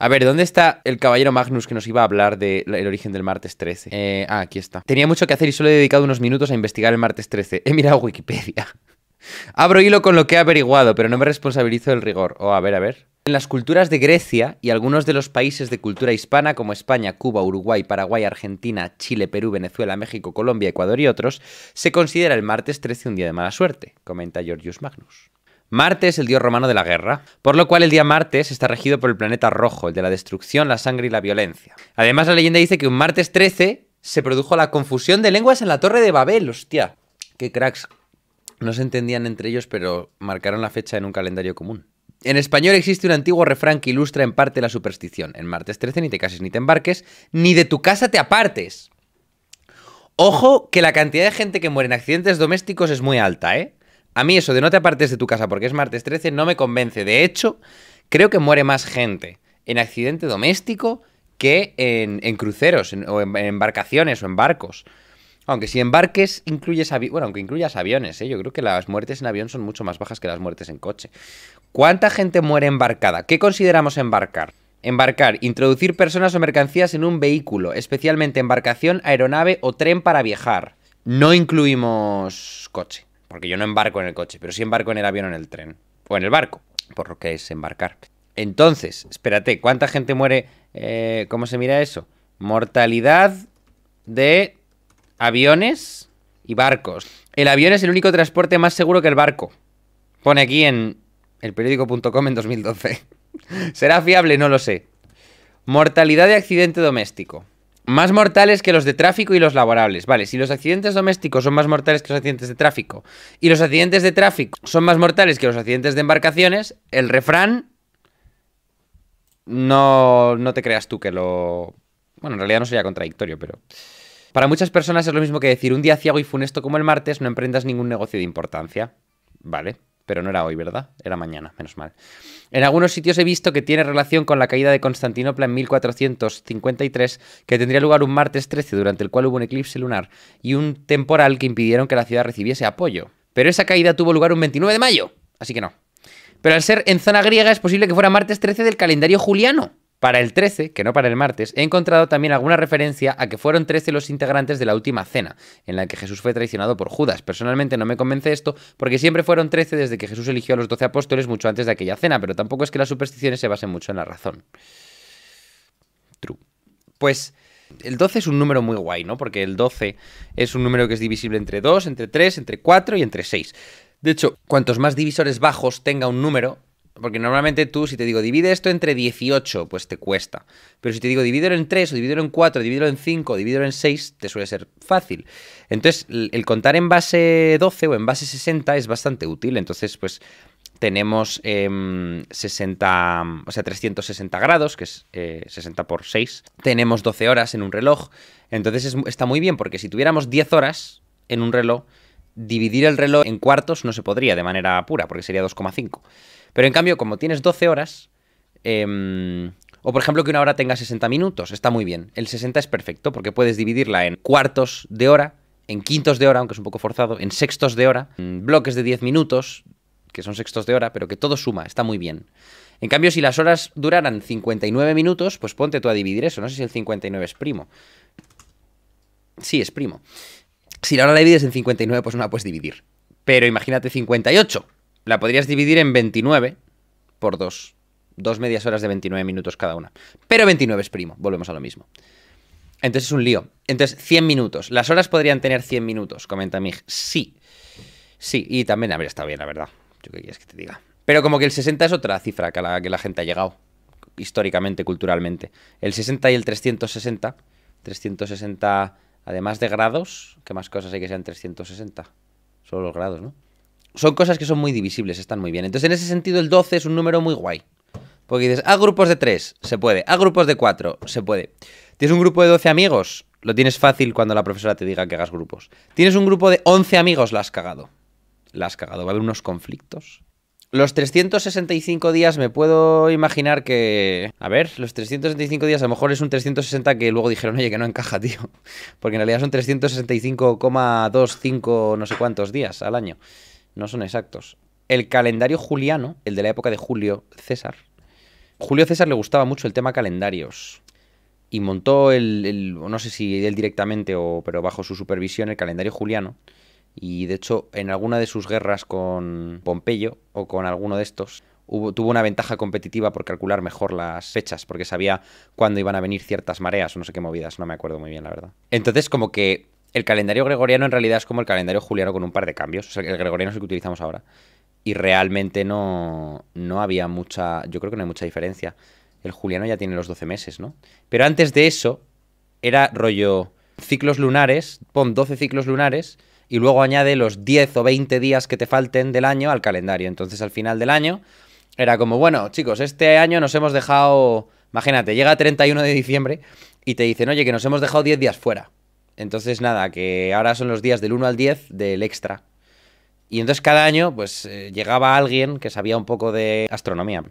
A ver, ¿dónde está el caballero Magnus que nos iba a hablar del origen del martes 13? Eh, ah, aquí está. Tenía mucho que hacer y solo he dedicado unos minutos a investigar el martes 13. He mirado Wikipedia. Abro hilo con lo que he averiguado, pero no me responsabilizo del rigor. Oh, a ver, a ver. En las culturas de Grecia y algunos de los países de cultura hispana como España, Cuba, Uruguay, Paraguay, Argentina, Chile, Perú, Venezuela, México, Colombia, Ecuador y otros, se considera el martes 13 un día de mala suerte, comenta Georgius Magnus. Marte es el dios romano de la guerra, por lo cual el día martes está regido por el planeta rojo, el de la destrucción, la sangre y la violencia. Además, la leyenda dice que un martes 13 se produjo la confusión de lenguas en la Torre de Babel, hostia. Qué cracks. No se entendían entre ellos, pero marcaron la fecha en un calendario común. En español existe un antiguo refrán que ilustra en parte la superstición. En martes 13 ni te cases ni te embarques, ni de tu casa te apartes. Ojo que la cantidad de gente que muere en accidentes domésticos es muy alta, ¿eh? A mí eso de no te apartes de tu casa porque es martes 13 no me convence. De hecho, creo que muere más gente en accidente doméstico que en, cruceros o en, embarcaciones o en barcos. Aunque si embarques incluyes bueno, aunque incluyas aviones, ¿eh? yo creo que las muertes en avión son mucho más bajas que las muertes en coche. ¿Cuánta gente muere embarcada? ¿Qué consideramos embarcar? Embarcar, introducir personas o mercancías en un vehículo, especialmente embarcación, aeronave o tren para viajar. No incluimos coche. Porque yo no embarco en el coche, pero sí embarco en el avión o en el tren. O en el barco, por lo que es embarcar. Entonces, espérate, ¿cuánta gente muere? Eh, ¿Cómo se mira eso? Mortalidad de aviones y barcos. El avión es el único transporte más seguro que el barco. Pone aquí en elperiódico.com en 2012. ¿Será fiable? No lo sé. Mortalidad de accidente doméstico. Más mortales que los de tráfico y los laborables. Vale, si los accidentes domésticos son más mortales que los accidentes de tráfico y los accidentes de tráfico son más mortales que los accidentes de embarcaciones, el refrán no, no te creas tú que lo... Bueno, en realidad no sería contradictorio, pero... Para muchas personas es lo mismo que decir un día ciego y funesto como el martes, no emprendas ningún negocio de importancia. Vale pero no era hoy, ¿verdad? Era mañana, menos mal. En algunos sitios he visto que tiene relación con la caída de Constantinopla en 1453, que tendría lugar un martes 13, durante el cual hubo un eclipse lunar y un temporal que impidieron que la ciudad recibiese apoyo. Pero esa caída tuvo lugar un 29 de mayo, así que no. Pero al ser en zona griega es posible que fuera martes 13 del calendario juliano. Para el 13, que no para el martes, he encontrado también alguna referencia a que fueron 13 los integrantes de la última cena, en la que Jesús fue traicionado por Judas. Personalmente no me convence esto, porque siempre fueron 13 desde que Jesús eligió a los 12 apóstoles mucho antes de aquella cena, pero tampoco es que las supersticiones se basen mucho en la razón. True. Pues el 12 es un número muy guay, ¿no? Porque el 12 es un número que es divisible entre 2, entre 3, entre 4 y entre 6. De hecho, cuantos más divisores bajos tenga un número, porque normalmente tú, si te digo, divide esto entre 18, pues te cuesta. Pero si te digo, divídelo en 3, o divídelo en 4, divídelo en 5, o divídelo en 6, te suele ser fácil. Entonces, el contar en base 12 o en base 60 es bastante útil. Entonces, pues tenemos 60, em, o sea, 360 grados, que es 60 eh, por 6. Tenemos 12 horas en un reloj. Entonces, está muy bien, porque si tuviéramos 10 horas en un reloj, dividir el reloj en cuartos no se podría de manera pura, porque sería 2,5. Pero en cambio, como tienes 12 horas, em, o por ejemplo que una hora tenga 60 minutos, está muy bien. El 60 es perfecto porque puedes dividirla en cuartos de hora, en quintos de hora, aunque es un poco forzado, en sextos de hora, en bloques de 10 minutos, que son sextos de hora, pero que todo suma, está muy bien. En cambio, si las horas duraran 59 minutos, pues ponte tú a dividir eso. No sé si el 59 es primo. Sí, es primo. Si la hora la divides en 59, pues no la puedes dividir. Pero imagínate 58, la podrías dividir en 29 por 2. Dos medias horas de 29 minutos cada una. Pero 29 es primo, volvemos a lo mismo. Entonces es un lío. Entonces, 100 minutos. ¿Las horas podrían tener 100 minutos? Comenta Mig. Sí. Sí, y también A ver, está bien, la verdad. Yo qué quieres que te diga. Pero como que el 60 es otra cifra que la que la gente ha llegado. Históricamente, culturalmente. El 60 y el 360. 360, además de grados. ¿Qué más cosas hay que sean 360? Solo los grados, ¿no? son cosas que son muy divisibles, están muy bien. Entonces, en ese sentido, el 12 es un número muy guay. Porque dices, a grupos de 3, se puede. A grupos de 4, se puede. Tienes un grupo de 12 amigos, lo tienes fácil cuando la profesora te diga que hagas grupos. Tienes un grupo de 11 amigos, la has cagado. La has cagado, va a haber unos conflictos. Los 365 días me puedo imaginar que... A ver, los 365 días a lo mejor es un 360 que luego dijeron, oye, que no encaja, tío. Porque en realidad son 365,25 no sé cuántos días al año no son exactos. El calendario juliano, el de la época de Julio César, Julio César le gustaba mucho el tema calendarios y montó el, no sé si él directamente o pero bajo su supervisión el calendario juliano y de hecho en alguna de sus guerras con Pompeyo o con alguno de estos tuvo una ventaja competitiva por calcular mejor las fechas porque sabía cuándo iban a venir ciertas mareas o no sé qué movidas no me acuerdo muy bien la verdad entonces como que el calendario gregoriano en realidad es como el calendario juliano con un par de cambios. O sea, el gregoriano es el que utilizamos ahora. Y realmente no, no había mucha. Yo creo que no hay mucha diferencia. El juliano ya tiene los 12 meses, ¿no? Pero antes de eso, era rollo ciclos lunares, pon 12 ciclos lunares y luego añade los 10 o 20 días que te falten del año al calendario. Entonces al final del año era como, bueno, chicos, este año nos hemos dejado, imagínate, llega 31 de diciembre y te dicen, oye, que nos hemos dejado 10 días fuera. Entonces, nada, que ahora son los días del 1 al 10 del extra. Y entonces cada año, pues eh, llegaba alguien que sabía un poco de astronomía.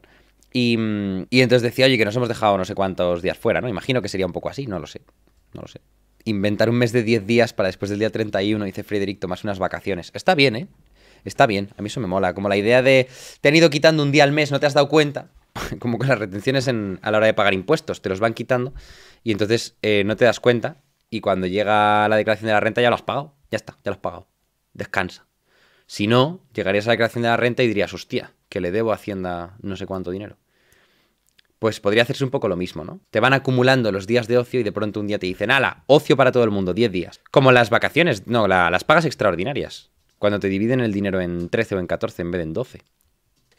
Mm, y, entonces decía, oye, que nos hemos dejado no sé cuántos días fuera, ¿no? Imagino que sería un poco así, no lo sé, no lo sé. Inventar un mes de 10 días para después del día 31, dice Frederick, tomas unas vacaciones. Está bien, ¿eh? Está bien, a mí eso me mola. Como la idea de, te han ido quitando un día al mes, no te has dado cuenta. Como con las retenciones en, a la hora de pagar impuestos, te los van quitando y entonces eh, no te das cuenta y cuando llega la declaración de la renta ya lo has pagado. Ya está, ya lo has pagado. Descansa. Si no, llegarías a la declaración de la renta y dirías, hostia, que le debo a Hacienda no sé cuánto dinero. Pues podría hacerse un poco lo mismo, ¿no? Te van acumulando los días de ocio y de pronto un día te dicen, ala, ocio para todo el mundo, 10 días. Como las vacaciones, no, las pagas extraordinarias, cuando te dividen el dinero en 13 o en 14 en vez de en 12.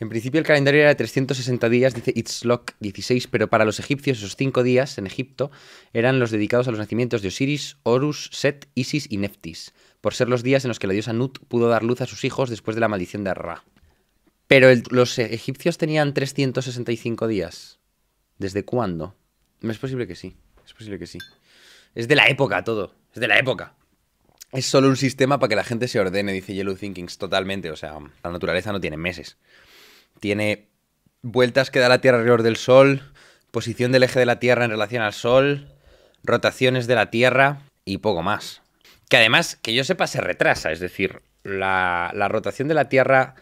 En principio el calendario era de 360 días, dice Itzlok 16, pero para los egipcios esos cinco días en Egipto eran los dedicados a los nacimientos de Osiris, Horus, Set, Isis y Neftis, por ser los días en los que la diosa Nut pudo dar luz a sus hijos después de la maldición de Ra. Pero los egipcios tenían 365 días. ¿Desde cuándo? Es posible que sí, es posible que sí. Es de la época todo, es de la época. Es solo un sistema para que la gente se ordene, dice Yellow Thinkings, totalmente. O sea, la naturaleza no tiene meses. Tiene vueltas que da la Tierra alrededor del Sol, posición del eje de la Tierra en relación al Sol, rotaciones de la Tierra y poco más. Que además, que yo sepa, se retrasa, es decir, la, rotación de la Tierra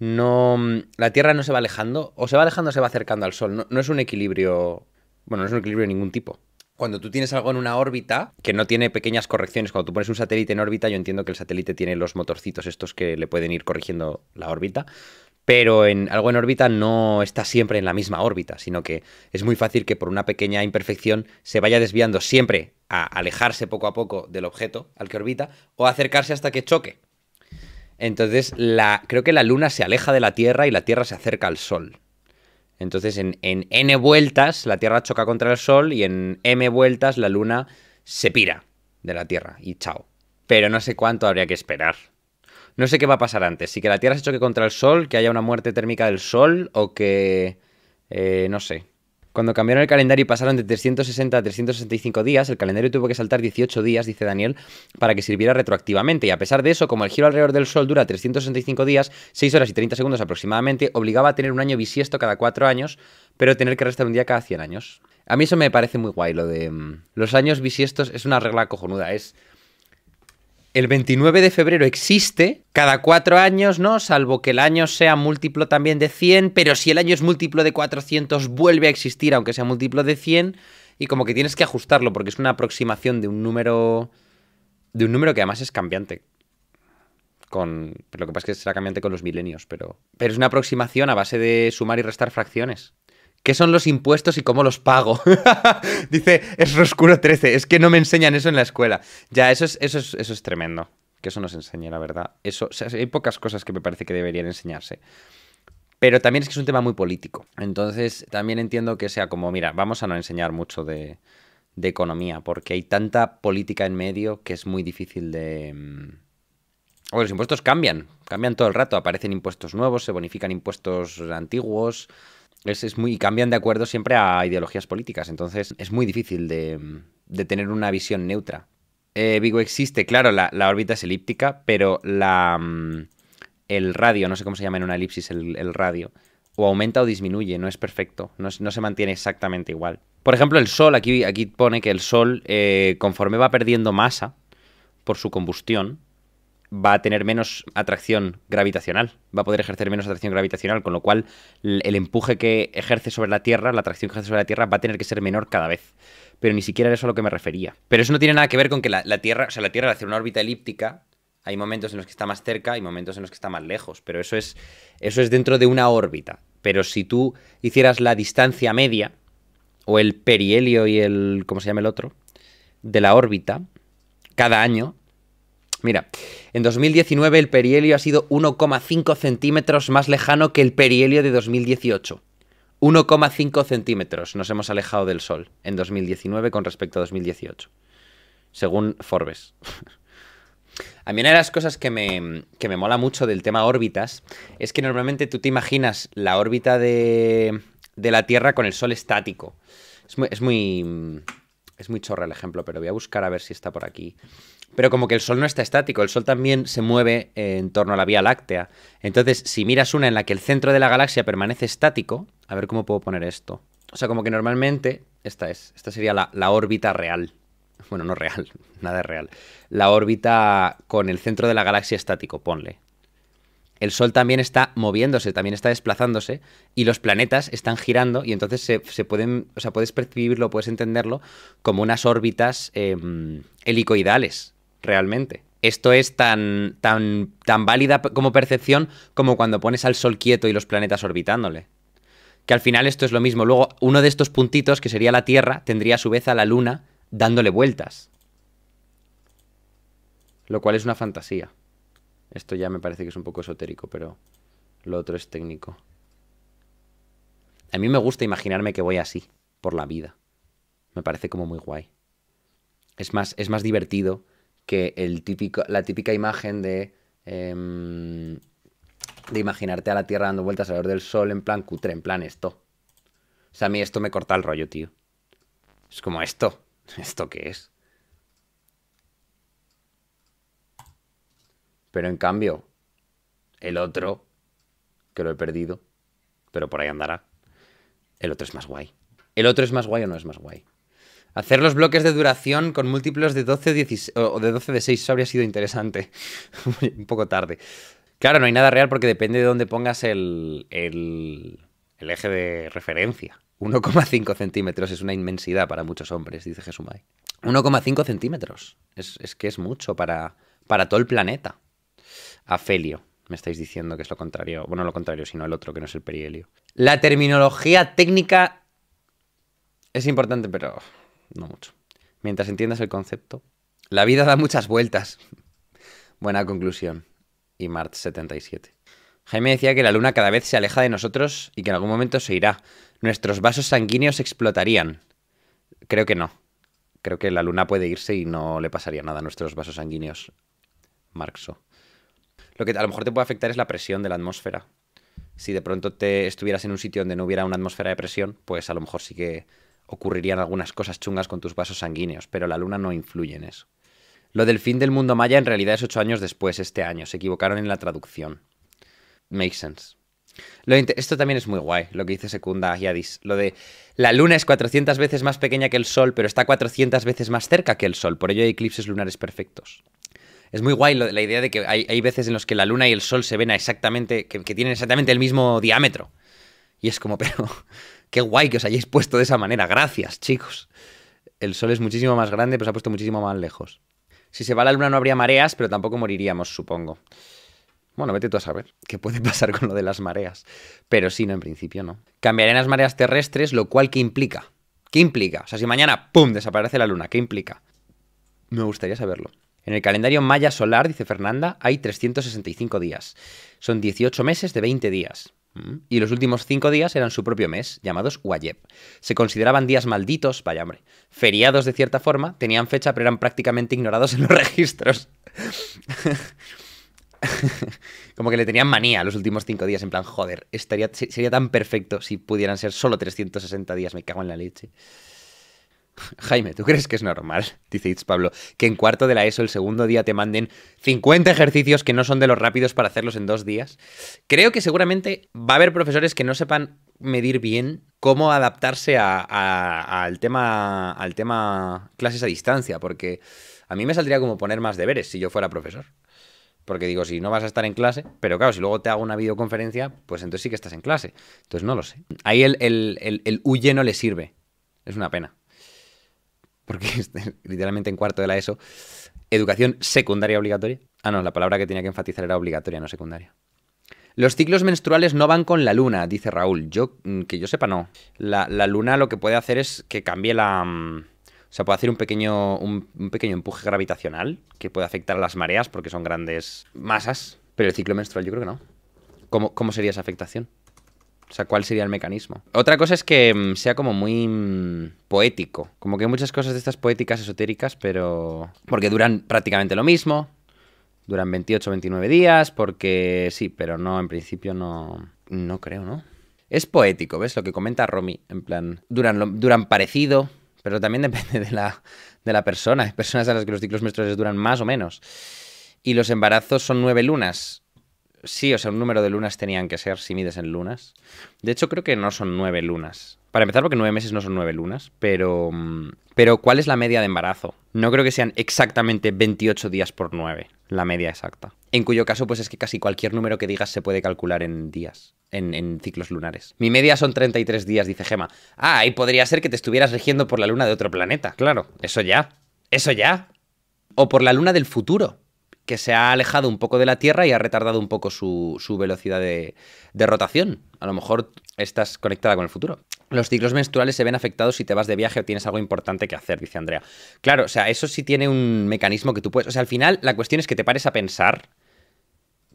no. La Tierra no se va alejando, o se va alejando o se va acercando al Sol. No, no es un equilibrio. Bueno, no es un equilibrio de ningún tipo. Cuando tú tienes algo en una órbita que no tiene pequeñas correcciones, cuando tú pones un satélite en órbita, yo entiendo que el satélite tiene los motorcitos estos que le pueden ir corrigiendo la órbita, pero en algo en órbita no está siempre en la misma órbita, sino que es muy fácil que por una pequeña imperfección se vaya desviando siempre a alejarse poco a poco del objeto al que orbita o acercarse hasta que choque. Entonces, creo que la Luna se aleja de la Tierra y la Tierra se acerca al Sol. Entonces, en, en N vueltas, la Tierra choca contra el Sol y en M vueltas, la Luna se pira de la Tierra y chao. Pero no sé cuánto habría que esperar. No sé qué va a pasar antes. Si que la Tierra se choque contra el Sol, que haya una muerte térmica del Sol o que... Eh, no sé. Cuando cambiaron el calendario y pasaron de 360 a 365 días, el calendario tuvo que saltar 18 días, dice Daniel, para que sirviera retroactivamente. Y a pesar de eso, como el giro alrededor del Sol dura 365 días, 6 horas y 30 segundos aproximadamente, obligaba a tener un año bisiesto cada 4 años, pero tener que restar un día cada 100 años. A mí eso me parece muy guay, lo de mm, los años bisiestos es una regla cojonuda, es el 29 de febrero existe cada cuatro años, ¿no? Salvo que el año sea múltiplo también de 100, pero si el año es múltiplo de 400 vuelve a existir, aunque sea múltiplo de 100, y como que tienes que ajustarlo, porque es una aproximación de un número... De un número que además es cambiante. Con, pero lo que pasa es que será cambiante con los milenios, pero, pero es una aproximación a base de sumar y restar fracciones. ¿Qué son los impuestos y cómo los pago? Dice es Roscuro 13. Es que no me enseñan eso en la escuela. Ya, eso es, eso es, eso es tremendo. Que eso nos enseñe, la verdad. Eso, hay pocas cosas que me parece que deberían enseñarse. Pero también es que es un tema muy político. Entonces, también entiendo que sea como, mira, vamos a no enseñar mucho de, economía, porque hay tanta política en medio que es muy difícil de... Mm, o los impuestos cambian, cambian todo el rato, aparecen impuestos nuevos, se bonifican impuestos antiguos, es, muy, cambian de acuerdo siempre a ideologías políticas, entonces es muy difícil de, de tener una visión neutra. Eh, Vigo existe, claro, la, órbita es elíptica, pero la, mm, el radio, no sé cómo se llama en una elipsis el, radio, o aumenta o disminuye, no es perfecto, no, se mantiene exactamente igual. Por ejemplo, el Sol, aquí, aquí pone que el Sol, eh, conforme va perdiendo masa por su combustión, va a tener menos atracción gravitacional, va a poder ejercer menos atracción gravitacional, con lo cual el empuje que ejerce sobre la Tierra, la atracción que ejerce sobre la Tierra va a tener que ser menor cada vez. Pero ni siquiera era eso a lo que me refería. Pero eso no tiene nada que ver con que la, Tierra, o sea, la Tierra al hacer una órbita elíptica, hay momentos en los que está más cerca, y momentos en los que está más lejos, pero eso es, eso es dentro de una órbita. Pero si tú hicieras la distancia media, o el perihelio y el, ¿cómo se llama el otro? De la órbita, cada año, Mira, en 2019 el perihelio ha sido 1,5 centímetros más lejano que el perihelio de 2018. 1,5 centímetros nos hemos alejado del Sol en 2019 con respecto a 2018, según Forbes. A mí una de las cosas que me, mola mucho del tema órbitas es que normalmente tú te imaginas la órbita de, de la Tierra con el Sol estático. Es muy, es muy, es muy chorra el ejemplo, pero voy a buscar a ver si está por aquí. Pero como que el Sol no está estático, el Sol también se mueve eh, en torno a la Vía Láctea. Entonces, si miras una en la que el centro de la galaxia permanece estático, a ver cómo puedo poner esto. O sea, como que normalmente, esta es, esta sería la, órbita real. Bueno, no real, nada real. La órbita con el centro de la galaxia estático, ponle. El Sol también está moviéndose, también está desplazándose y los planetas están girando y entonces se, pueden, o sea, puedes percibirlo, puedes entenderlo como unas órbitas em, helicoidales, realmente. Esto es tan, tan, tan válida como percepción como cuando pones al Sol quieto y los planetas orbitándole. Que al final esto es lo mismo. Luego, uno de estos puntitos, que sería la Tierra, tendría a su vez a la Luna dándole vueltas. Lo cual es una fantasía. Esto ya me parece que es un poco esotérico, pero lo otro es técnico. A mí me gusta imaginarme que voy así, por la vida. Me parece como muy guay. Es más, es más divertido que el típico, la típica imagen de... Em, de imaginarte a la Tierra dando vueltas alrededor del Sol en plan cutre, en plan esto. O sea, a mí esto me corta el rollo, tío. Es como esto. ¿Esto qué es? Pero en cambio, el otro, que lo he perdido, pero por ahí andará, el otro es más guay. ¿El otro es más guay o no es más guay? Hacer los bloques de duración con múltiplos de 12, o de 12 de 6 eso habría sido interesante. Un poco tarde. Claro, no hay nada real porque depende de dónde pongas el, eje de referencia. 1,5 centímetros es una inmensidad para muchos hombres, dice Jesumay. 1,5 centímetros. Es, que es mucho para, para todo el planeta. Afelio, me estáis diciendo que es lo contrario. Bueno, lo contrario, sino el otro, que no es el perihelio. La terminología técnica es importante, pero no mucho. Mientras entiendas el concepto. La vida da muchas vueltas. Buena conclusión. Y Mart 77. Jaime decía que la luna cada vez se aleja de nosotros y que en algún momento se irá. Nuestros vasos sanguíneos explotarían. Creo que no. Creo que la luna puede irse y no le pasaría nada a nuestros vasos sanguíneos. Marxo. Lo que a lo mejor te puede afectar es la presión de la atmósfera. Si de pronto te estuvieras en un sitio donde no hubiera una atmósfera de presión, pues a lo mejor sí que ocurrirían algunas cosas chungas con tus vasos sanguíneos, pero la luna no influye en eso. Lo del fin del mundo maya en realidad es ocho años después, este año. Se equivocaron en la traducción. Makes sense. esto también es muy guay, lo que dice Secunda Yadis. Lo de la luna es 400 veces más pequeña que el sol, pero está 400 veces más cerca que el sol. Por ello hay eclipses lunares perfectos. Es muy guay la idea de que hay, veces en los que la luna y el sol se ven exactamente, que tienen exactamente el mismo diámetro. Y es como, pero Qué guay que os hayáis puesto de esa manera. Gracias, chicos. El sol es muchísimo más grande, pero se ha puesto muchísimo más lejos. Si se va la luna no habría mareas, pero tampoco moriríamos, supongo. Bueno, vete tú a saber qué puede pasar con lo de las mareas. Pero sí, no, en principio no. Cambiarían las mareas terrestres, lo cual ¿qué implica? ¿Qué implica? O sea, si mañana, ¡pum!, desaparece la luna, ¿qué implica? Me gustaría saberlo. En el calendario maya solar, dice Fernanda, hay 365 días. Son 18 meses de 20 días. Mm. Y los últimos cinco días eran su propio mes, llamados Wayeb. Se consideraban días malditos, vaya hombre, feriados de cierta forma, tenían fecha pero eran prácticamente ignorados en los registros. Como que le tenían manía los últimos cinco días, en plan, joder, sería tan perfecto si pudieran ser solo 360 días, me cago en la leche. Jaime, ¿tú crees que es normal? Dice Itz Pablo, que en cuarto de la ESO el segundo día te manden 50 ejercicios que no son de los rápidos para hacerlos en dos días. Creo que seguramente va a haber profesores que no sepan medir bien cómo adaptarse al, tema, al tema clases a distancia, porque a mí me saldría como poner más deberes si yo fuera profesor. Porque digo, si no vas a estar en clase, pero claro, si luego te hago una videoconferencia, pues entonces sí que estás en clase. Entonces no lo sé. Ahí el huye no le sirve. Es una pena porque este, literalmente en cuarto de la ESO, educación secundaria obligatoria. Ah, no, la palabra que tenía que enfatizar era obligatoria, no secundaria. Los ciclos menstruales no van con la luna, dice Raúl. Yo, mm, que yo sepa, no. La, luna lo que puede hacer es que cambie la... Mm, o sea, puede hacer un pequeño, un, pequeño empuje gravitacional que puede afectar a las mareas porque son grandes masas. Pero el ciclo menstrual yo creo que no. ¿Cómo, cómo sería esa afectación? O sea, ¿cuál sería el mecanismo? Otra cosa es que mm, sea como muy mm, poético. Como que hay muchas cosas de estas poéticas esotéricas, pero... Porque duran prácticamente lo mismo. Duran 28 o 29 días, porque sí, pero no, en principio no... No creo, ¿no? Es poético, ¿ves? Lo que comenta Romy, en plan... Duran, duran parecido, pero también depende de la, de la persona. Hay personas a las que los ciclos menstruales duran más o menos. Y los embarazos son nueve lunas Sí, o sea, un número de lunas tenían que ser si mides en lunas. De hecho, creo que no son nueve lunas. Para empezar, porque nueve meses no son nueve lunas, pero. Mm, pero, ¿cuál es la media de embarazo? No creo que sean exactamente 28 días por nueve, la media exacta. En cuyo caso, pues es que casi cualquier número que digas se puede calcular en días, en, ciclos lunares. Mi media son 33 días, dice Gema. Ah, y podría ser que te estuvieras regiendo por la luna de otro planeta, claro. Eso ya. Eso ya. O por la luna del futuro que se ha alejado un poco de la Tierra y ha retardado un poco su, velocidad de, rotación. A lo mejor estás conectada con el futuro. Los ciclos menstruales se ven afectados si te vas de viaje o tienes algo importante que hacer, dice Andrea. Claro, o sea, eso sí tiene un mecanismo que tú puedes... O sea, al final la cuestión es que te pares a pensar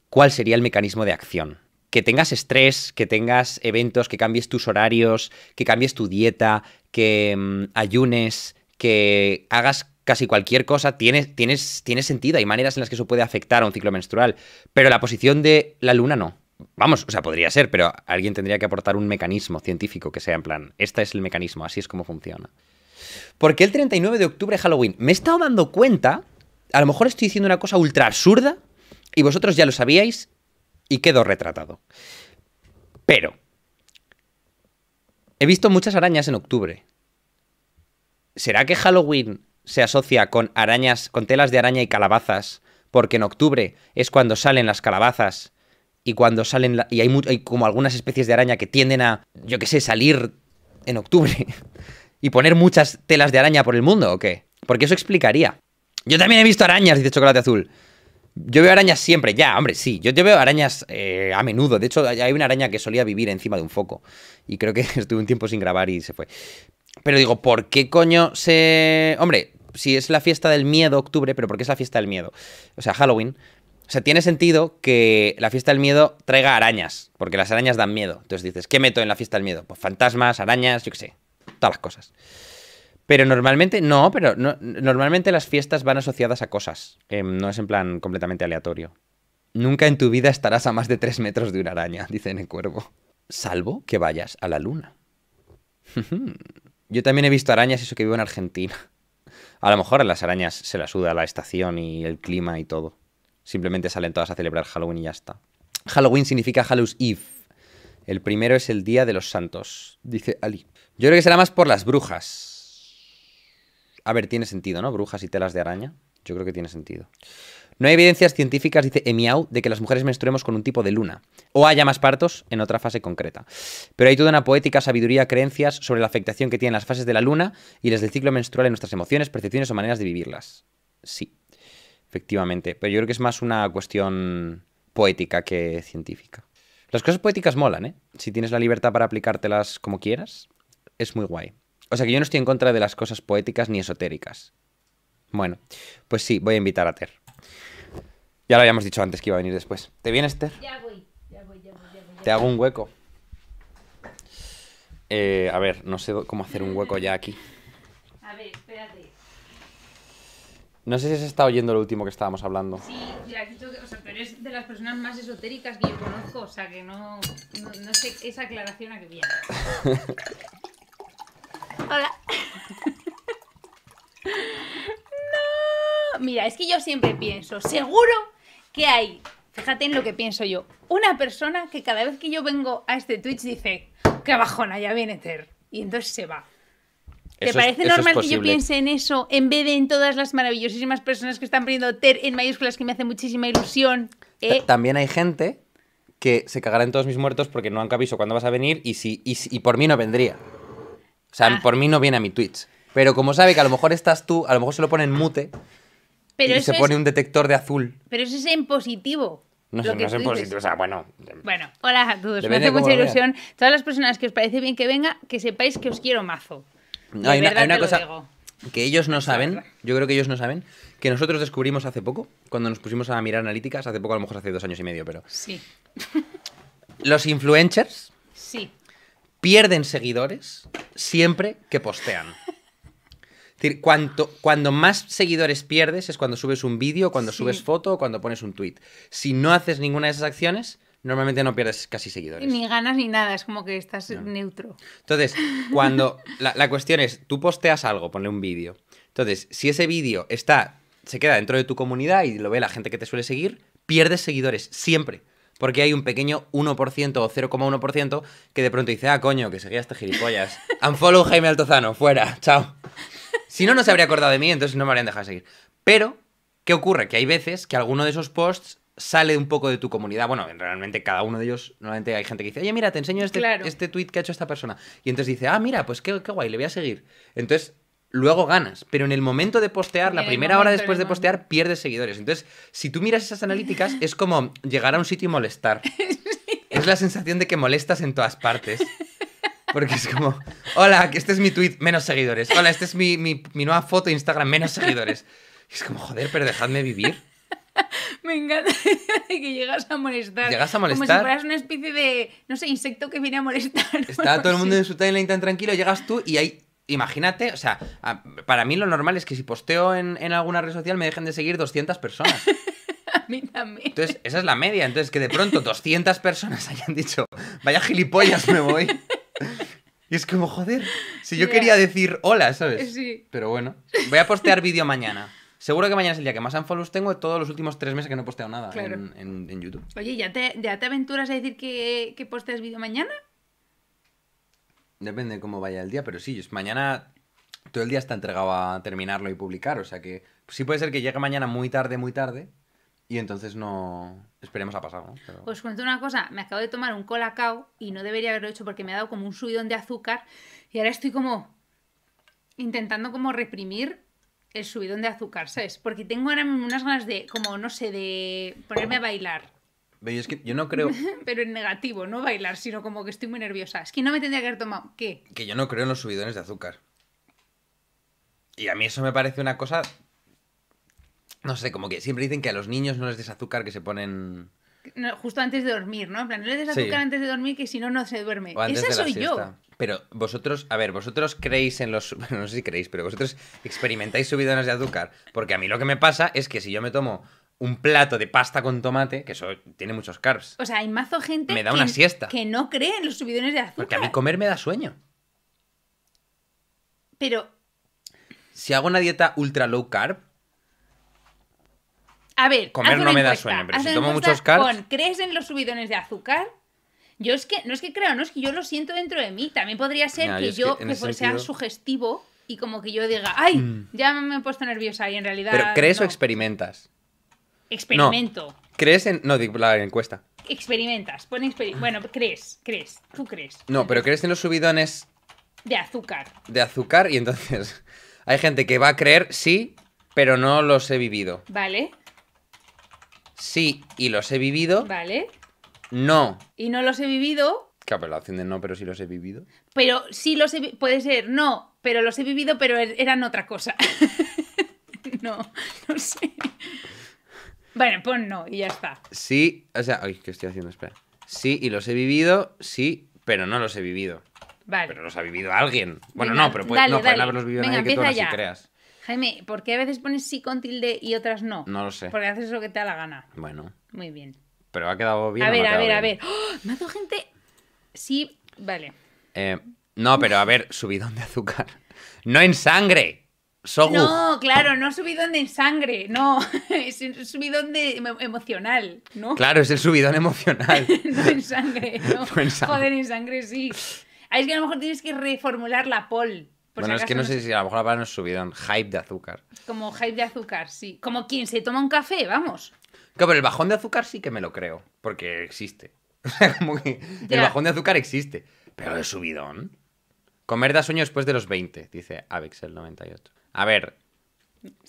cuál sería el mecanismo de acción. Que tengas estrés, que tengas eventos, que cambies tus horarios, que cambies tu dieta, que mm, ayunes, que hagas casi cualquier cosa tiene, tiene sentido. Hay maneras en las que eso puede afectar a un ciclo menstrual. Pero la posición de la luna no. Vamos, o sea, podría ser, pero alguien tendría que aportar un mecanismo científico que sea en plan, este es el mecanismo, así es como funciona. Porque el 39 de octubre Halloween? Me he estado dando cuenta, a lo mejor estoy diciendo una cosa ultra absurda y vosotros ya lo sabíais y quedo retratado. Pero he visto muchas arañas en octubre. ¿Será que Halloween se asocia con arañas, con telas de araña y calabazas, porque en octubre es cuando salen las calabazas y cuando salen y hay, como algunas especies de araña que tienden a, yo qué sé, salir en octubre y poner muchas telas de araña por el mundo o qué? Porque eso explicaría. Yo también he visto arañas, dice Chocolate Azul. Yo veo arañas siempre, ya, hombre, sí. Yo, yo veo arañas eh, a menudo. De hecho, hay una araña que solía vivir encima de un foco. Y creo que estuve un tiempo sin grabar y se fue. Pero digo, ¿por qué coño se...? Hombre, si es la fiesta del miedo octubre, pero ¿por qué es la fiesta del miedo? O sea, Halloween. O sea, tiene sentido que la fiesta del miedo traiga arañas, porque las arañas dan miedo. Entonces dices, ¿qué meto en la fiesta del miedo? Pues fantasmas, arañas, yo qué sé, todas las cosas. Pero normalmente, no, pero normalmente las fiestas van asociadas a cosas. Em, no es en plan completamente aleatorio. Nunca en tu vida estarás a más de tres metros de una araña, dice el cuervo. Salvo que vayas a la luna. Yo también he visto arañas, eso que vivo en Argentina. A lo mejor a las arañas se las suda la estación y el clima y todo. Simplemente salen todas a celebrar Halloween y ya está. Halloween significa Hallows Eve. El primero es el Día de los Santos, dice Ali. Yo creo que será más por las brujas. A ver, tiene sentido, ¿no? Brujas y telas de araña. Yo creo que tiene sentido. No hay evidencias científicas, dice Emiau, de que las mujeres menstruemos con un tipo de luna, o haya más partos en otra fase concreta. Pero hay toda una poética sabiduría, creencias sobre la afectación que tienen las fases de la luna y las del ciclo menstrual en nuestras emociones, percepciones o maneras de vivirlas. Sí, efectivamente. Pero yo creo que es más una cuestión poética que científica. Las cosas poéticas molan, ¿eh? Si tienes la libertad para aplicártelas como quieras, es muy guay. O sea que yo no estoy en contra de las cosas poéticas ni esotéricas. Bueno, pues sí, voy a invitar a Ter. Ya lo habíamos dicho antes que iba a venir después. ¿Te viene, Esther? Ya voy, ya voy, ya voy. Te hago un hueco. Eh, a ver, no sé cómo hacer un hueco ya aquí. A ver, espérate. No sé si se está oyendo lo último que estábamos hablando. Sí, ya, o sea, pero es de las personas más esotéricas que yo conozco, o sea que no, no, no sé esa aclaración a qué viene. Hola. no. Mira, es que yo siempre pienso, seguro ¿Qué hay, fíjate en lo que pienso yo, una persona que cada vez que yo vengo a este Twitch dice, qué bajona, ya viene Ter. Y entonces se va. ¿Te parece normal que yo piense en eso en vez de en todas las maravillosísimas personas que están poniendo Ter en mayúsculas que me hace muchísima ilusión? ¿Eh? También hay gente que se cagará en todos mis muertos porque no han aviso cuándo vas a venir y, si, y, por mí no vendría. O sea, ah. por mí no viene a mi Twitch. Pero como sabe que a lo mejor estás tú, a lo mejor se lo ponen mute y se pone un detector de azul. Pero eso es en positivo. No sé, no en positivo, o sea, bueno. Bueno, hola a todos, me hace mucha ilusión. Todas las personas que os parece bien que venga, que sepáis que os quiero mazo. hay, una, hay una, cosa que ellos no saben, yo creo que ellos no saben, que nosotros descubrimos hace poco, cuando nos pusimos a mirar analíticas, hace poco, a lo mejor hace dos años y medio, pero... Sí. Los influencers... Sí. Pierden seguidores siempre que postean. Es decir, cuando más seguidores pierdes es cuando subes un vídeo, cuando subes foto o cuando pones un tweet. Si no haces ninguna de esas acciones, normalmente no pierdes casi seguidores. Ni ganas ni nada, es como que estás neutro. Entonces, cuando la, la, cuestión es, tú posteas algo, ponle un vídeo. Entonces, si ese vídeo está, se queda dentro de tu comunidad y lo ve la gente que te suele seguir, pierdes seguidores siempre. Porque hay un pequeño 1% o 0,1% que de pronto dice, ah, coño, que seguía este gilipollas. Unfollow Jaime Altozano, fuera, chao. Si no, no se habría acordado de mí, entonces no me habrían dejado seguir. Pero, ¿qué ocurre? Que hay veces que alguno de esos posts sale un poco de tu comunidad. Bueno, realmente cada uno de ellos, normalmente hay gente que dice, oye, mira, te enseño este, este tweet que ha hecho esta persona. Y entonces dice, ah, mira, pues qué, qué guay, le voy a seguir. Entonces, luego ganas, pero en el momento de postear, la primera hora después de postear, pierdes seguidores. Entonces, si tú miras esas analíticas, es como llegar a un sitio y molestar. Es la sensación de que molestas en todas partes. Porque es como, hola, este es mi tweet, menos seguidores. Hola, este es mi, mi, nueva foto de Instagram, menos seguidores. Y es como, joder, pero dejadme vivir. Me encanta que llegas a molestar. Llegas a molestar. Como si fueras una especie de, no sé, insecto que viene a molestar. Está todo el mundo en su timeline tan tranquilo, llegas tú y ahí imagínate, o sea, para mí lo normal es que si posteo en, en alguna red social me dejen de seguir 200 personas. A mí también. Entonces, esa es la media. Entonces, que de pronto 200 personas hayan dicho, vaya gilipollas, me voy. Y es como, joder, si yo quería decir hola, ¿sabes? Sí. Pero bueno, voy a postear vídeo mañana. Seguro que mañana es el día que más unfollows tengo de todos los últimos tres meses que no he posteado nada en, YouTube. Oye, ¿ya te, ¿ya te aventuras a decir que, que posteas vídeo mañana? Depende de cómo vaya el día, pero sí, mañana todo el día está entregado a terminarlo y publicar, o sea que sí puede ser que llegue mañana muy tarde, muy tarde, y entonces no. Esperemos a pasar, ¿no? Pero... Os pues cuento una cosa, me acabo de tomar un colacao y no debería haberlo hecho porque me ha dado como un subidón de azúcar y ahora estoy como intentando como reprimir el subidón de azúcar, ¿sabes? Porque tengo ahora unas ganas de, como no sé, de ponerme a bailar. Pero es que yo no creo. Pero en negativo, no bailar, sino como que estoy muy nerviosa. Es que no me tendría que haber tomado. ¿Qué? Que yo no creo en los subidones de azúcar. Y a mí eso me parece una cosa no sé, como que siempre dicen que a los niños no les des azúcar que se ponen. justo antes de dormir, ¿no? En plan, no les des azúcar antes de dormir que si no, no se duerme. Esa soy yo. Pero vosotros, a ver, vosotros creéis en los. no sé si creéis, pero vosotros experimentáis subidones de azúcar. Porque a mí lo que me pasa es que si yo me tomo un plato de pasta con tomate, que eso tiene muchos carbs. O sea, hay mazo gente me da una siesta. que no cree en los subidones de azúcar. Porque a mí comer me da sueño. Pero. Si hago una dieta ultra low carb, a ver, comer no me da sueño, pero si tomo muchos carbs. ¿Crees en los subidones de azúcar? Yo es que, no es que creo, no es que yo lo siento dentro de mí. También podría ser que yo, sea sugestivo y como que yo diga, ay, mm. ya me he puesto nerviosa y en realidad. ¿Pero crees o experimentas? Experimento. ¿Crees en.? No, la encuesta. Experimentas. Ah. Bueno, crees, crees. Tú crees. No, pero crees en los subidones. De azúcar. De azúcar, y entonces. Hay gente que va a creer, sí, pero no los he vivido. Vale sí y los he vivido. Vale. No. Y no los he vivido. Claro, pero la opción de no, pero sí los he vivido. Pero sí los he Puede ser no, pero los he vivido, pero er-, eran otra cosa. no, no sé. Bueno, pon no y ya está. Sí, o sea, ay, ¿qué estoy haciendo? Espera. Sí, y los he vivido, sí, pero no los he vivido. Vale. Pero los ha vivido alguien. Bueno, no, pero puede, no, haberlos vivido Venga, nadie que tú no creas. Jaime, ¿por qué a veces pones sí con tilde y otras no? No lo sé. Porque haces lo que te da la gana. Bueno. Muy bien. Pero ha quedado bien. A ver, a ver, a ¡Oh! ver. Me ha dado gente. Sí, vale. Eh, no, pero a ver, subidón de azúcar. No en sangre. No, claro, no subidón de sangre, no. Es subidón emocional, ¿no? Claro, es el subidón emocional. no en sangre, no. en sangre. Joder, en sangre sí. Ah, es que a lo mejor tienes que reformular la pol bueno, es que no, sé si a lo mejor la palabra no es subidón, hype de azúcar. Como hype de azúcar, sí. Como quien se toma un café, vamos. Claro, pero el bajón de azúcar sí que me lo creo, porque existe. el bajón de azúcar existe. Pero el subidón. Comer da sueño después de los 20, dice Avexel98. A ver,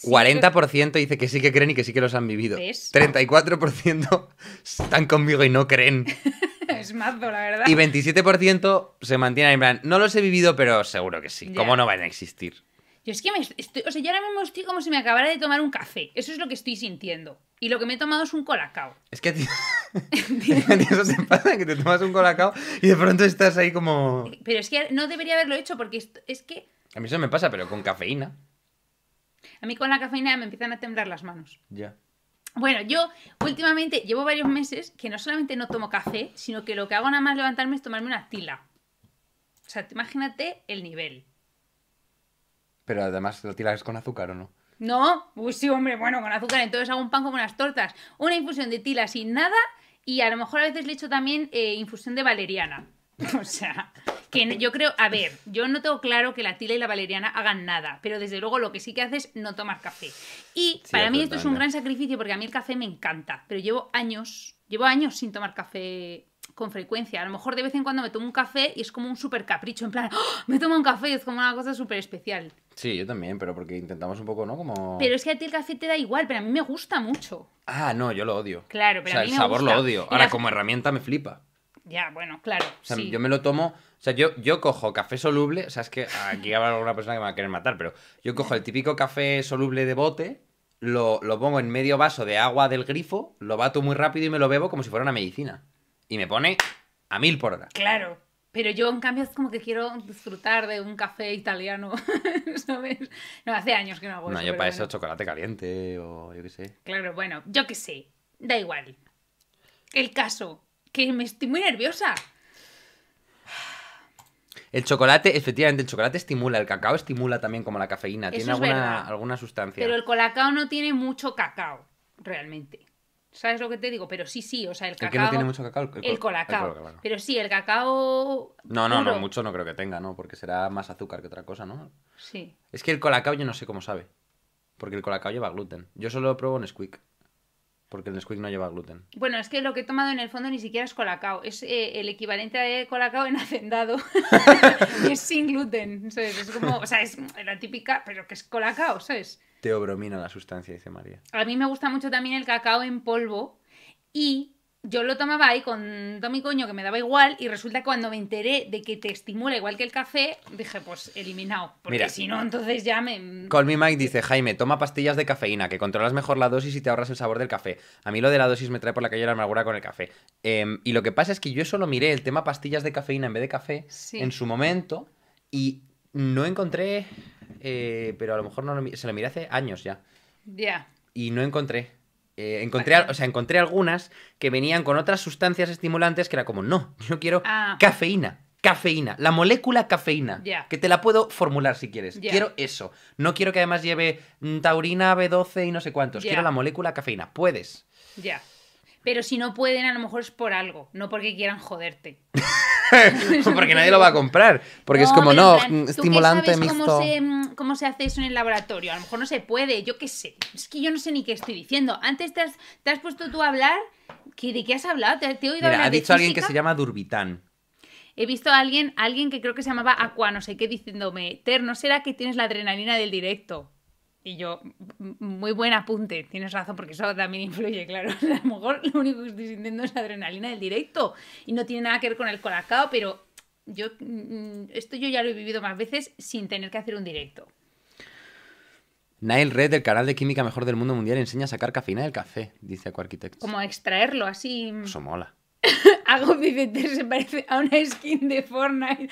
40% dice que sí que creen y que sí que los han vivido. 34% están conmigo y no creen. es mazo, la verdad. Y 27% se mantienen en plan, no los he vivido, pero seguro que sí. como ¿Cómo no van a existir? Yo es que me estoy, o sea, ahora mismo estoy como si me acabara de tomar un café. Eso es lo que estoy sintiendo. Y lo que me he tomado es un colacao. Es que a eso pasa, que te tomas un colacao y de pronto estás ahí como... Pero es que no debería haberlo hecho porque es que... A mí eso me pasa, pero con cafeína. A mí con la cafeína me empiezan a temblar las manos. Ya. Bueno, yo últimamente llevo varios meses que no solamente no tomo café, sino que lo que hago nada más levantarme es tomarme una tila. O sea, imagínate el nivel. Pero además, ¿la tila es con azúcar o no? No, uy, sí, hombre, bueno, con azúcar, entonces hago un pan como unas tortas. Una infusión de tila sin nada y a lo mejor a veces le echo también eh, infusión de valeriana. O sea, que yo creo, a ver, yo no tengo claro que la tila y la valeriana hagan nada, pero desde luego lo que sí que haces no tomar café. Y para mí esto es un gran sacrificio porque a mí el café me encanta, pero llevo años, llevo años sin tomar café con frecuencia. A lo mejor de vez en cuando me tomo un café y es como un súper capricho, en plan, ¡oh! me tomo un café es como una cosa súper especial. Sí, yo también, pero porque intentamos un poco, ¿no? Como... Pero es que a ti el café te da igual, pero a mí me gusta mucho. Ah, no, yo lo odio. Claro, pero el sabor lo odio. Ahora, como herramienta me flipa. Ya, bueno, claro. O sea, yo me lo tomo o sea, yo, yo cojo café soluble, o sea, es que aquí habrá alguna persona que me va a querer matar, pero yo cojo el típico café soluble de bote, lo, pongo en medio vaso de agua del grifo, lo bato muy rápido y me lo bebo como si fuera una medicina. Y me pone a mil por hora. Claro. Pero yo, en cambio, es como que quiero disfrutar de un café italiano, ¿sabes? No, hace años que no hago eso. No, yo para eso chocolate caliente o yo qué sé. Claro, bueno, yo qué sé. Da igual. El caso, que me estoy muy nerviosa. El chocolate, efectivamente, el chocolate estimula, el cacao estimula también como la cafeína, tiene alguna, alguna sustancia. Pero el colacao no tiene mucho cacao, realmente. ¿Sabes lo que te digo? Pero sí, sí, o sea, el cacao. ¿El no tiene mucho cacao? El, colacao. Pero sí, el cacao. No, no, no, mucho no creo que tenga, ¿no? Porque será más azúcar que otra cosa, ¿no? Sí. Es que el colacao yo no sé cómo sabe. Porque el colacao lleva gluten. Yo solo lo pruebo en Squeak. Porque el Nesquik no lleva gluten. Bueno, es que lo que he tomado en el fondo ni siquiera es colacao. Es eh, el equivalente de colacao en hacendado. es sin gluten. Es como, o sea, es la típica, pero que es colacao, ¿sabes? Teobromina la sustancia, dice María. A mí me gusta mucho también el cacao en polvo. Y yo lo tomaba ahí con todo mi coño que me daba igual y resulta que cuando me enteré de que te estimula igual que el café, dije, pues eliminado, porque si no, entonces ya me... Call Mike dice, Jaime, toma pastillas de cafeína, que controlas mejor la dosis y te ahorras el sabor del café. A mí lo de la dosis me trae por la calle la amargura con el café. Em, y lo que pasa es que yo solo miré el tema pastillas de cafeína en vez de café en su momento y no encontré, eh, pero a lo mejor no se lo miré hace años ya. Ya. Y no encontré. Eh, encontré, o sea, encontré algunas que venían con otras sustancias estimulantes que era como, no, yo quiero ah. cafeína. Cafeína, la molécula cafeína, que te la puedo formular si quieres. Quiero eso. No quiero que además lleve mm, taurina, B12 y no sé cuántos. Quiero la molécula cafeína. Puedes. Ya. Pero si no pueden, a lo mejor es por algo, no porque quieran joderte. porque nadie lo va a comprar. Porque es como, no, mm, estimulante ¿tú mm, Cómo se, hace eso en el laboratorio? A lo mejor no se puede, yo qué sé. Es que yo no sé ni qué estoy diciendo. Antes te has, puesto tú a hablar. ¿De qué has hablado? ¿Te, he oído hablar Ha dicho alguien que se llama Durbitán. He visto a alguien, alguien que creo que se llamaba Aqua, no sé qué, diciéndome, Ter, ¿no será que tienes la adrenalina del directo? Y yo, muy buen apunte, tienes razón, porque eso también influye, claro. a lo mejor lo único que estoy sintiendo es adrenalina del directo y no tiene nada que ver con el colacao, pero yo, mm, esto yo ya lo he vivido más veces sin tener que hacer un directo. Nail Red, del canal de química mejor del mundo mundial, enseña a sacar cafeína del café, dice Aquarchitect. Como extraerlo así. Eso mola. Hago se parece a una skin de Fortnite.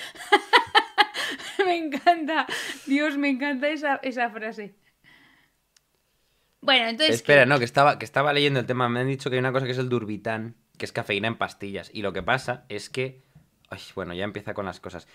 me encanta. Dios, me encanta esa frase. Bueno, entonces. Espera, no, que estaba, que estaba leyendo el tema. Me han dicho que hay una cosa que es el durbitán, que es cafeína en pastillas. Y lo que pasa es que. Ay, bueno, ya empieza con las cosas.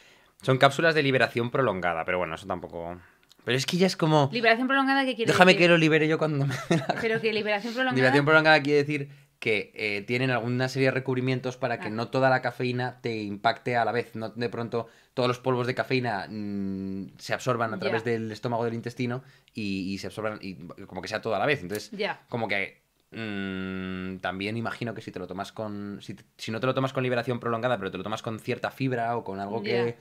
Son cápsulas de liberación prolongada, pero bueno, eso tampoco. Pero es que ya es como. ¿Liberación prolongada que quiere Déjame que lo libere yo cuando me. Pero que liberación prolongada. Liberación prolongada quiere decir que eh, tienen alguna serie de recubrimientos para que ah. no toda la cafeína te impacte a la vez, no de pronto todos los polvos de cafeína mm, se absorban a través del estómago del intestino y, se absorban y como que sea todo a la vez, entonces como que mm, también imagino que si te lo tomas con si, no te lo tomas con liberación prolongada, pero te lo tomas con cierta fibra o con algo que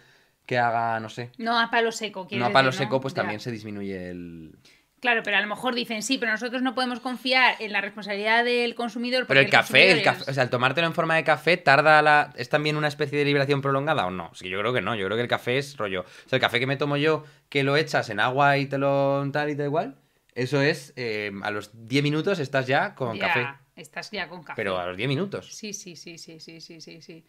haga, no sé. No a palo seco, No a palo seco, pues también se disminuye el Claro, pero a lo mejor dicen sí, pero nosotros no podemos confiar en la responsabilidad del consumidor. Pero el, café, el café, o sea, al tomártelo en forma de café, tarda la. ¿Es también una especie de liberación prolongada o no? Sí, yo creo que no, yo creo que el café es rollo. O sea, el café que me tomo yo, que lo echas en agua y te lo tal y da igual, eso es, eh, a los 10 minutos estás ya con ya, café. Estás ya con café. Pero a los 10 minutos. Sí, sí, sí, sí, sí, sí, sí, sí.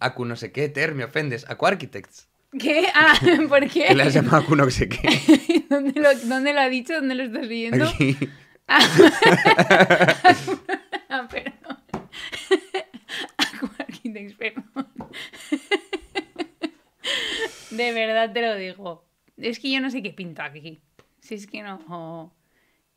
Acu no sé qué, Ter, me ofendes. Acu Architects. ¿Qué? Ah, ¿por qué? Le has llamado Kuno que sé qué. ¿Dónde, lo, ha dicho? ¿Dónde lo estás leyendo? Aquí. Ah, ah perdón. De verdad te lo digo. Es que yo no sé qué pinto aquí. Si es que no.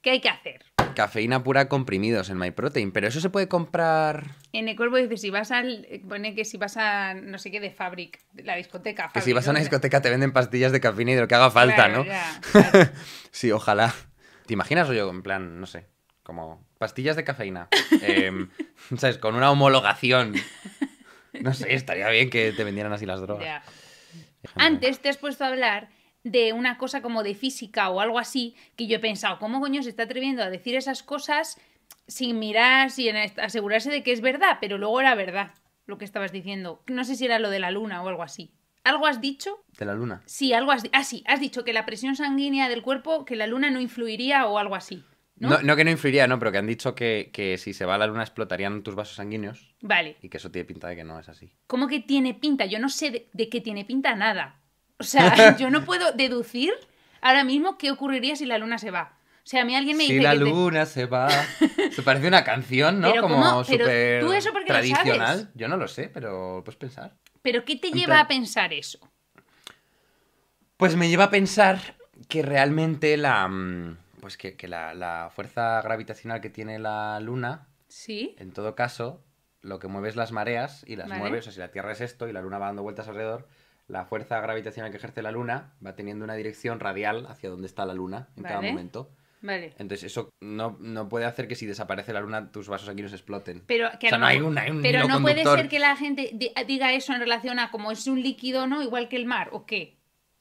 ¿Qué hay que hacer? Cafeína pura comprimidos en MyProtein, pero eso se puede comprar. En el cuerpo pues, dice si vas al pone que si vas a no sé qué de Fabric, la discoteca. que si vas a una discoteca te venden pastillas de cafeína y de lo que haga falta, ¿no? sí, ojalá. ¿Te imaginas o yo en plan, no sé, como pastillas de cafeína, em, sabes, con una homologación? No sé, estaría bien que te vendieran así las drogas. Antes te has puesto a hablar de una cosa como de física o algo así, que yo he pensado, ¿cómo coño se está atreviendo a decir esas cosas sin mirar, sin asegurarse de que es verdad? Pero luego era verdad lo que estabas diciendo. No sé si era lo de la luna o algo así. ¿Algo has dicho? De la luna. Sí, algo has dicho. Ah, sí, has dicho que la presión sanguínea del cuerpo, que la luna no influiría o algo así. No, que no influiría, no, pero que han dicho que, si se va la luna explotarían tus vasos sanguíneos. Vale. Y que eso tiene pinta de que no es así. ¿Cómo que tiene pinta? Yo no sé de qué tiene pinta nada. O sea, yo no puedo deducir ahora mismo qué ocurriría si la luna se va. O sea, a mí alguien me dice. Si la luna se va. Se parece una canción, ¿no? Como súper tradicional. Yo no lo sé, pero puedes pensar. ¿Pero qué te lleva a pensar eso? Pues me lleva a pensar que realmente la. Mm, pues que, la, fuerza gravitacional que tiene la luna. Sí. En todo caso, lo que mueve es las mareas y las mueves, mueve. O sea, si la Tierra es esto y la luna va dando vueltas alrededor, la fuerza gravitacional que ejerce la Luna va teniendo una dirección radial hacia donde está la Luna en cada momento. Vale. Entonces eso no, puede hacer que si desaparece la luna tus vasos aquí nos exploten. Pero o sea, no, hay una, Pero no puede ser que la gente diga eso en relación a como es un líquido, ¿no? Igual que el mar, ¿o qué?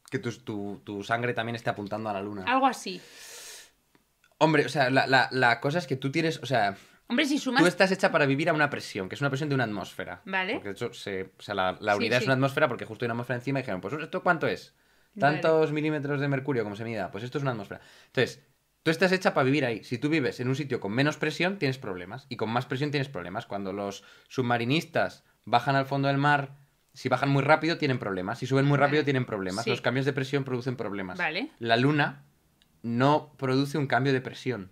Que tu, sangre también esté apuntando a la luna. Algo así. Hombre, o sea, la, la cosa es que tú tienes, o sea, Tú estás hecha para vivir a una presión, que es una presión de una atmósfera. Vale. Porque de hecho, la, unidad es una atmósfera porque justo hay una atmósfera encima y dijeron, pues ¿esto cuánto es? Tantos milímetros de mercurio como se mida. Pues esto es una atmósfera. Entonces, tú estás hecha para vivir ahí. Si tú vives en un sitio con menos presión, tienes problemas. Y con más presión tienes problemas. Cuando los submarinistas bajan al fondo del mar si bajan muy rápido tienen problemas, si suben muy rápido tienen problemas. Los cambios de presión producen problemas. Vale. La luna no produce un cambio de presión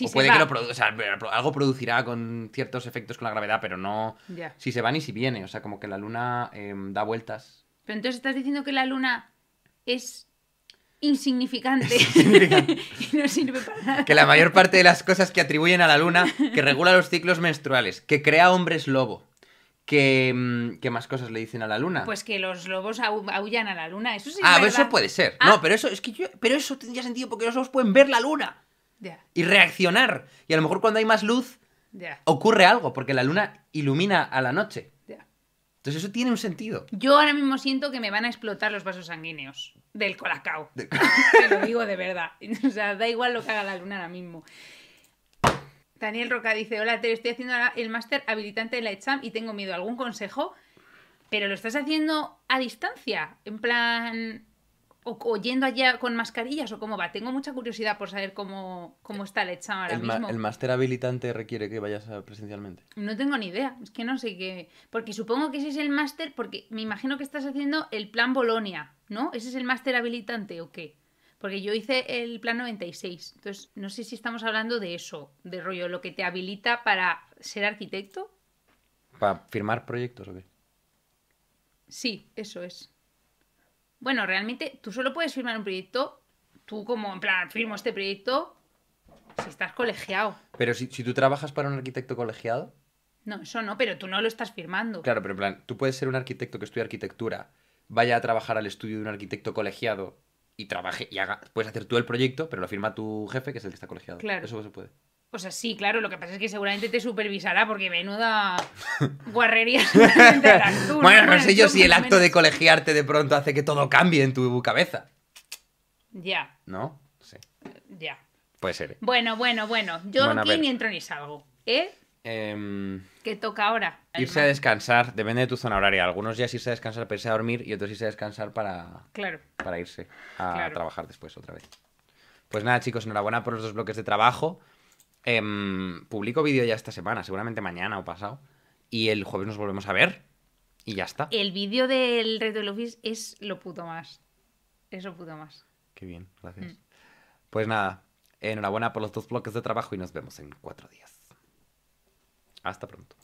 o puede que algo producirá con ciertos efectos con la gravedad, pero no si se va ni si viene. O sea, como que la luna em, da vueltas. Pero entonces estás diciendo que la luna es insignificante. Que la mayor parte de las cosas que atribuyen a la luna, que regula los ciclos menstruales, que crea hombres lobo. Que, em, ¿Qué más cosas le dicen a la luna? Pues que los lobos aullan a la luna, eso sí. Ah, es eso puede ser. Ah. No, pero eso es que pero eso tendría sentido porque los lobos pueden ver la luna. Y reaccionar. Y a lo mejor cuando hay más luz, ocurre algo, porque la luna ilumina a la noche. Entonces eso tiene un sentido. Yo ahora mismo siento que me van a explotar los vasos sanguíneos del colacao. Te lo digo de verdad. O sea, da igual lo que haga la luna ahora mismo. Daniel Roca dice, hola, te estoy haciendo el máster habilitante de la exam y tengo miedo. ¿Algún consejo? Pero lo estás haciendo a distancia, en plan o, yendo allá con mascarillas o cómo va. Tengo mucha curiosidad por saber cómo, cómo está el examen ahora el mismo. ¿El máster habilitante requiere que vayas presencialmente? No tengo ni idea, es que no sé qué. Porque supongo que ese es el máster, porque me imagino que estás haciendo el plan Bolonia, ¿no? ¿Ese es el máster habilitante o qué? Porque yo hice el plan 96, entonces no sé si estamos hablando de eso, de rollo, lo que te habilita para ser arquitecto. ¿Para firmar proyectos o qué? Sí, eso es. Bueno, realmente tú solo puedes firmar un proyecto, tú como en plan, firmo este proyecto si estás colegiado. Pero si, tú trabajas para un arquitecto colegiado. No, eso no, pero tú no lo estás firmando. Claro, pero en plan, tú puedes ser un arquitecto que estudia arquitectura, vaya a trabajar al estudio de un arquitecto colegiado y trabaje y haga, puedes hacer tú el proyecto, pero lo firma tu jefe, que es el que está colegiado. Claro. Eso se puede. O pues sea, sí, claro, lo que pasa es que seguramente te supervisará porque venuda guarrería. bueno, no, sé yo si el acto de colegiarte de pronto hace que todo cambie en tu cabeza. Ya. ¿No? Sí. Ya. Puede ser. ¿eh? Bueno, bueno, bueno. Yo aquí ni entro ni salgo. ¿Eh? eh... Em, qué toca ahora? Irse a descansar, depende de tu zona horaria. Algunos días irse a descansar para irse a dormir y otros irse a descansar para, para irse a trabajar después otra vez. Pues nada, chicos, enhorabuena por los dos bloques de trabajo. Em, publico vídeo ya esta semana, seguramente mañana o pasado. Y el jueves nos volvemos a ver. Y ya está. El vídeo del reto del office es lo puto más. Es lo puto más. Qué bien, gracias. Mm. Pues nada, enhorabuena por los dos bloques de trabajo y nos vemos en cuatro días. Hasta pronto.